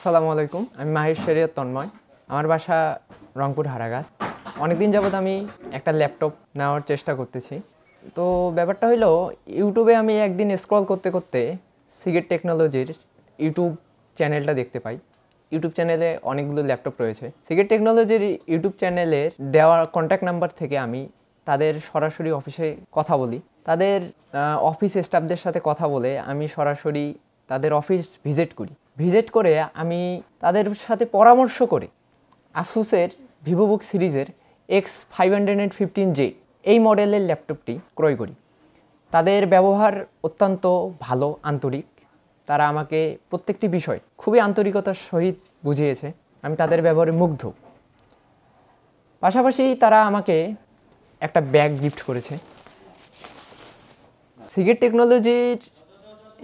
আসসালামু আলাইকুম আমি মাহির শরিয়ত তন্ময় আমার বাসা রংপুর হারাঘাত অনেকদিন যাবৎ আমি একটা ল্যাপটপ নেওয়ার চেষ্টা করতেছি তো ব্যাপারটা হলো ইউটিউবে আমি একদিন স্ক্রল করতে করতে সিগেট টেকনোলজির ইউটিউব চ্যানেলটা দেখতে পাই ইউটিউব চ্যানেলে অনেকগুলো ল্যাপটপ রয়েছে সিগেট টেকনোলজির ইউটিউব চ্যানেলের দেওয়া কন্ট্যাক্ট নাম্বার থেকে আমি তাদের সরাসরি অফিসে কথা বলি তাদের অফিস স্টাফদের সাথে কথা বলে আমি সরাসরি তাদের অফিস ভিজিট করি ভিজিট করে আমি তাদের সাথে পরামর্শ করে আসুসের ভিভো বুক সিরিজের X five hundred fifteen J এই মডেলের ল্যাপটপটি ক্রয় করি তাদের ব্যবহার অত্যন্ত ভালো আন্তরিক তারা আমাকে প্রত্যেকটি বিষয় খুবই আন্তরিকতার সহিত বুঝিয়েছে আমি তাদের ব্যবহারে মুগ্ধ পাশাপাশি তারা আমাকে একটা ব্যাগ গিফট করেছে সিগেট টেকনোলজির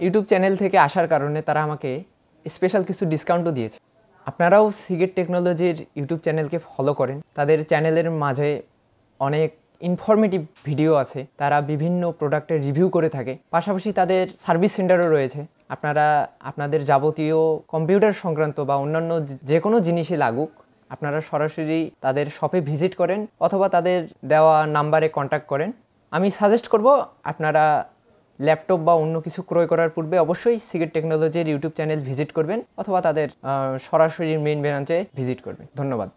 ইউটিউব চ্যানেল থেকে আসার কারণে তারা আমাকে স্পেশাল কিছু ডিসকাউন্টও দিয়েছে আপনারাও সিগেট টেকনোলজির ইউটিউব চ্যানেলকে ফলো করেন তাদের চ্যানেলের মাঝে অনেক ইনফরমেটিভ ভিডিও আছে তারা বিভিন্ন প্রোডাক্টের রিভিউ করে থাকে পাশাপাশি তাদের সার্ভিস সেন্টারও রয়েছে আপনারা আপনাদের যাবতীয় কম্পিউটার সংক্রান্ত বা অন্যান্য যে কোনো জিনিসই লাগুক আপনারা সরাসরি তাদের শপে ভিজিট করেন অথবা তাদের দেওয়া নাম্বারে কন্ট্যাক্ট করেন আমি সাজেস্ট করব আপনারা ল্যাপটপ বা অন্য কিছু ক্রয় করার পূর্বে অবশ্যই সিগেট টেকনোলজির ইউটিউব চ্যানেল ভিজিট করবেন অথবা তাদের সরাসরি মেইন ব্রাঞ্চে ভিজিট করবেন ধন্যবাদ